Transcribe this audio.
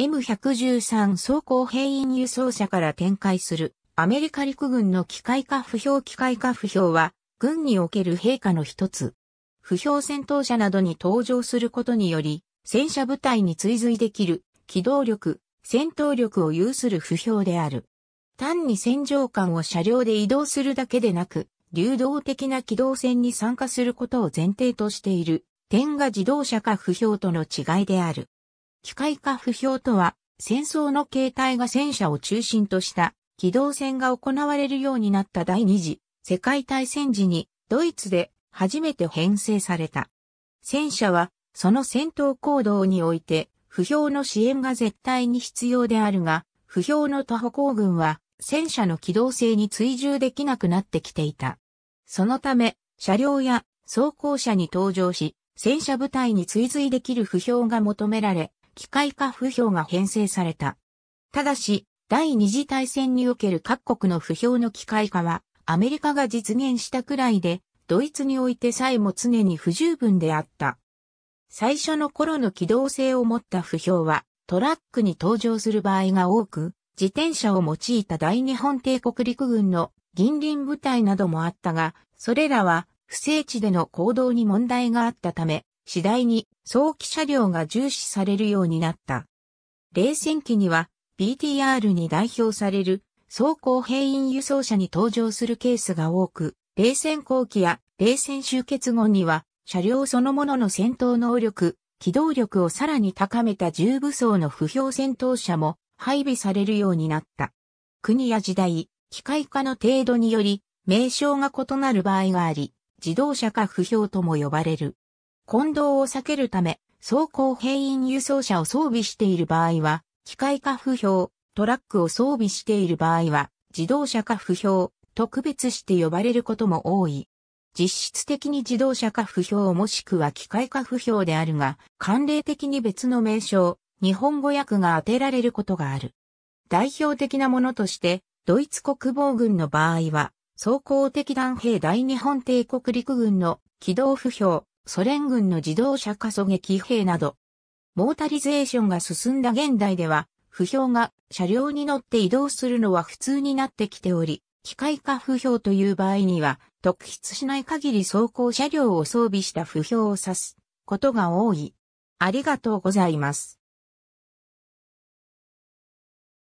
M113 装甲兵員輸送車から展開するアメリカ陸軍の機械化不評機械化不評は軍における陛下の一つ。不評戦闘車などに登場することにより戦車部隊に追随できる機動力、戦闘力を有する不評である。単に戦場間を車両で移動するだけでなく、流動的な機動戦に参加することを前提としている点が自動車か不評との違いである。機械化不評とは、戦争の形態が戦車を中心とした機動戦が行われるようになった第二次世界大戦時にドイツで初めて編成された。戦車はその戦闘行動において不評の支援が絶対に必要であるが、不評の多歩行軍は戦車の機動性に追従できなくなってきていた。そのため車両や装甲車に登場し、戦車部隊に追随できる不評が求められ、機械化不評が編成された。ただし、第二次大戦における各国の不評の機械化は、アメリカが実現したくらいで、ドイツにおいてさえも常に不十分であった。最初の頃の機動性を持った不評は、トラックに登場する場合が多く、自転車を用いた大日本帝国陸軍の銀輪部隊などもあったが、それらは不正地での行動に問題があったため、次第に早期車両が重視されるようになった。冷戦期には BTR に代表される走行兵員輸送車に登場するケースが多く、冷戦後期や冷戦終結後には車両そのものの戦闘能力、機動力をさらに高めた重武装の不評戦闘車も配備されるようになった。国や時代、機械化の程度により名称が異なる場合があり、自動車か不評とも呼ばれる。混同を避けるため、走行兵員輸送車を装備している場合は、機械化不評、トラックを装備している場合は、自動車化不評、と区別して呼ばれることも多い。実質的に自動車化不評もしくは機械化不評であるが、慣例的に別の名称、日本語訳が当てられることがある。代表的なものとして、ドイツ国防軍の場合は、装甲的弾兵大日本帝国陸軍の機動不評、ソ連軍の自動車加速撃兵など、モータリゼーションが進んだ現代では、不評が車両に乗って移動するのは普通になってきており、機械化不評という場合には、特筆しない限り走行車両を装備した不評を指すことが多い。ありがとうございます。